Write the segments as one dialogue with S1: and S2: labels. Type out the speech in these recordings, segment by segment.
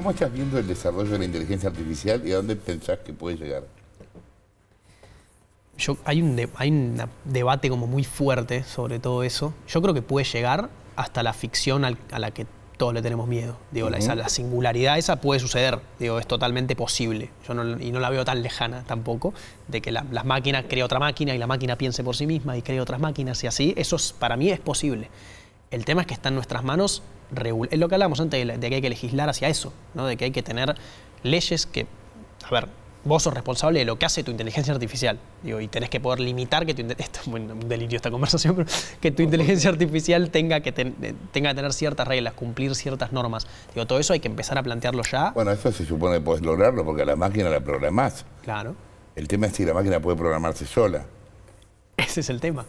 S1: ¿Cómo estás viendo el desarrollo de la inteligencia artificial y a dónde pensás que puede llegar?
S2: Yo, hay, un hay un debate como muy fuerte sobre todo eso. Yo creo que puede llegar hasta la ficción a la que todos le tenemos miedo. Digo, la, la singularidad esa puede suceder. Digo, es totalmente posible. Yo no, y no la veo tan lejana tampoco, de que la, las máquinas cree otra máquina y la máquina piense por sí misma y cree otras máquinas y así. Eso es, para mí es posible. El tema es que está en nuestras manos, es lo que hablamos antes, de, que hay que legislar hacia eso, ¿no? de que hay que tener leyes que, a ver, vos sos responsable de lo que hace tu inteligencia artificial. Digo, y tenés que poder limitar que tu esto, un delirio esta conversación, que tu inteligencia artificial tenga que, eh, tenga tener ciertas reglas, cumplir ciertas normas. Digo, todo eso hay que empezar a plantearlo ya.
S1: Bueno, eso se supone que podés lograrlo porque a la máquina la programás. Claro. El tema es si la máquina puede programarse sola.
S2: Ese es el tema.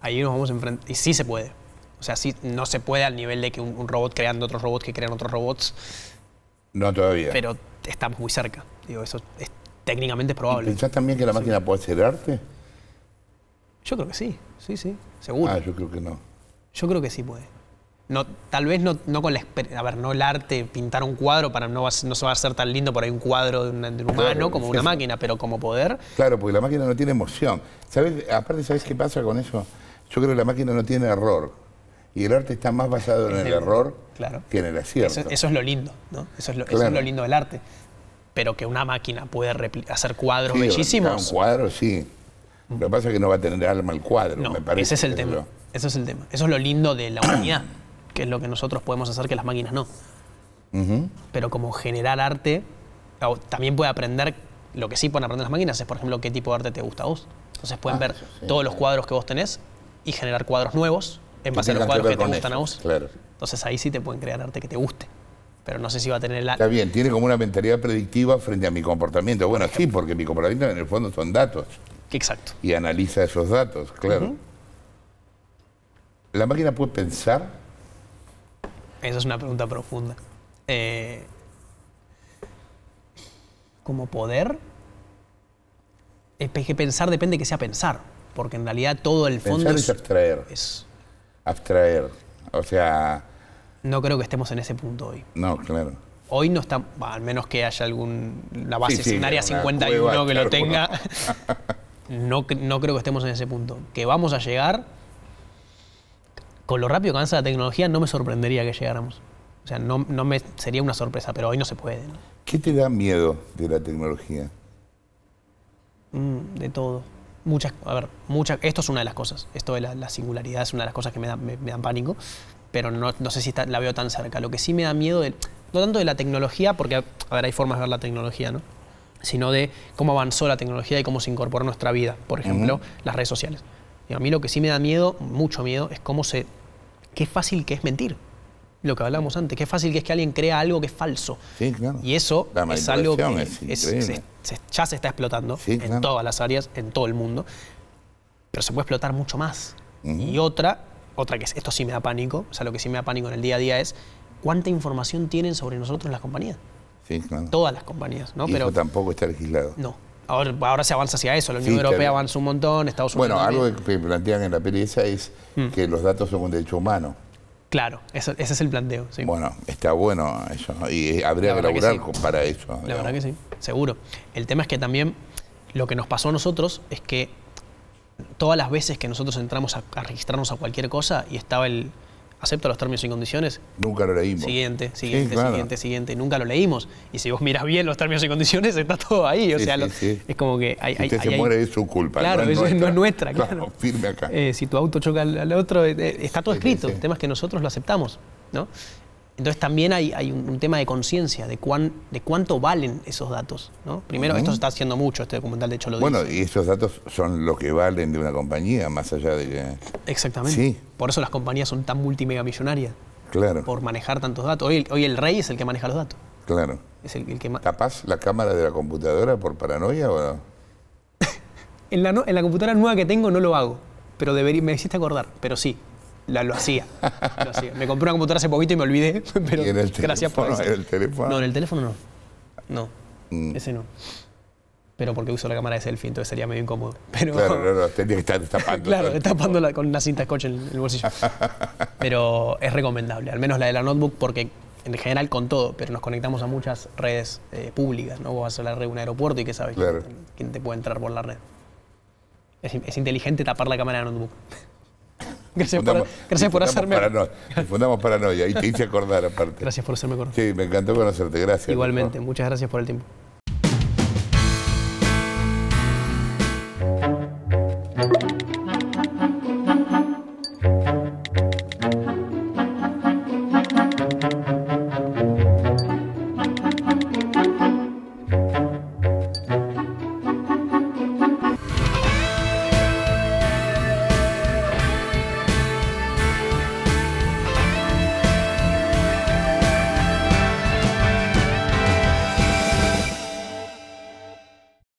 S2: Ahí nos vamos a enfrentar Y sí se puede. O sea, sí, no se puede al nivel de que un, robot creando otros robots que crean otros robots. No todavía. Pero estamos muy cerca. Digo, eso es técnicamente es probable. ¿Pensás
S1: también que la máquina puede ser arte?
S2: Yo creo que sí, sí, sí, seguro. Ah, yo creo que no. Yo creo que sí puede. No, tal vez no, con la a ver, no el arte, pintar un cuadro, para no, no se va a hacer tan lindo por ahí un cuadro de, un humano como una máquina, pero como poder.
S1: Claro, porque la máquina no tiene emoción. Aparte, ¿sabes qué pasa con eso? Yo creo que la máquina no tiene error. Y el arte está más basado en el, error claro. que en el acierto.
S2: Eso, es lo lindo, ¿no? Eso es lo, lindo del arte. Pero que una máquina puede hacer cuadros bellísimos. Un
S1: cuadro, sí. Lo que pasa es que no va a tener alma el cuadro, me parece. Ese es el tema.
S2: Eso es el tema. Eso es lo lindo de la humanidad, que es lo que nosotros podemos hacer que las máquinas no. Pero como generar arte, también puede aprender, lo que sí pueden aprender las máquinas es, por ejemplo, qué tipo de arte te gusta a vos. Entonces pueden ah, ver todos los cuadros que vos tenés y generar cuadros nuevos en base a los cuadros que, te gustan a vos. Claro. Entonces ahí sí te pueden crear arte que te guste. Pero no sé si va a tener la. Está
S1: bien, tiene como una mentalidad predictiva frente a mi comportamiento. Bueno, sí, porque mi comportamiento en el fondo son datos. Exacto. Y analiza esos datos, claro. ¿La máquina puede pensar?
S2: Esa es una pregunta profunda. Eh, como poder, es que pensar depende que sea pensar, porque en realidad todo el fondo es,
S1: Es, abstraer. O sea...
S2: No creo que estemos en ese punto hoy.
S1: No, claro.
S2: Hoy no está, al menos que haya alguna base sí, 51 que lo tenga. No. no, creo que estemos en ese punto. Que vamos a llegar, con lo rápido que avanza la tecnología, no me sorprendería que llegáramos. O sea, no, me sería una sorpresa, pero hoy no se puede.
S1: ¿Qué te da miedo de la tecnología?
S2: Mm, de todo muchas, a ver, muchas, esto es una de las cosas, esto de la, singularidad es una de las cosas que me, da, me, dan pánico, pero no, sé si la veo tan cerca. Lo que sí me da miedo, no tanto de la tecnología, porque, a hay formas de ver la tecnología, ¿no? Sino de cómo avanzó la tecnología y cómo se incorporó a nuestra vida, por ejemplo, las redes sociales. Y a mí lo que sí me da miedo, mucho miedo, es cómo se, qué fácil que es mentir lo que hablábamos antes, qué fácil que es que alguien crea algo que es falso. Sí, claro. Y eso es algo que es, ya se está explotando en todas las áreas, en todo el mundo, pero se puede explotar mucho más. Y otra, otra que es, esto sí me da pánico, o sea, lo que sí me da pánico en el día a día es cuánta información tienen sobre nosotros las compañías. Todas las compañías, ¿no? pero
S1: tampoco está legislado.
S2: No. Ahora, se avanza hacia eso, la Unión Europea avanza un montón, Estados Unidos. Bueno, algo
S1: que plantean en la pereza es mm. que los datos son un derecho humano.
S2: Claro, ese es el planteo. Sí. Bueno,
S1: está bueno eso, y eh, habría que laburar para eso. La verdad
S2: que sí. Seguro. El tema es que también lo que nos pasó a nosotros es que todas las veces que nosotros entramos a, registrarnos a cualquier cosa y estaba el acepto los términos y condiciones.
S1: Nunca lo leímos. Siguiente,
S2: siguiente, siguiente, siguiente. Nunca lo leímos. Y si vos miras bien los términos y condiciones, está todo ahí. O sea, es como que hay. Si se muere es su culpa. Claro, no es, nuestra. claro, Firme acá. Eh, si tu auto choca al, otro, eh, eh, está todo escrito. El tema es que nosotros lo aceptamos, ¿no? Entonces también hay, un, tema de conciencia de cuán, de cuánto valen esos datos. ¿no? Primero, esto se está haciendo mucho, este documental de hecho lo dice. Bueno,
S1: y esos datos son lo que valen de una compañía, más allá de
S2: Exactamente. Sí. Por eso las compañías son tan multimegamillonarias. Claro. Por manejar tantos datos. Hoy, el rey es el que maneja los datos.
S1: Claro. Es el, que ¿Capaz la cámara de la computadora por paranoia o
S2: en, la, en la computadora nueva que tengo no lo hago, pero debería, me hiciste acordar, pero sí, lo, hacía, Me compré una computadora hace poquito y me olvidé, pero gracias por eso. el teléfono? No, en el teléfono no. No, mm. ese no. Pero porque uso la cámara de selfie, entonces sería medio incómodo. Pero, claro,
S1: no, no, que estar tapando.
S2: claro, tapándola con una cinta scotch en el bolsillo. pero es recomendable, al menos la de la notebook, porque en general con todo, pero nos conectamos a muchas redes eh, públicas, ¿no? Vos vas a la red de un aeropuerto y qué sabes quién, te puede entrar por la red. Es, inteligente tapar la cámara de la notebook. Gracias, por, gracias por hacerme.
S1: Te fundamos paranoia y te hice acordar aparte. Gracias por hacerme acordar. Sí, me encantó conocerte. Gracias. Igualmente,
S2: muchas gracias por el tiempo.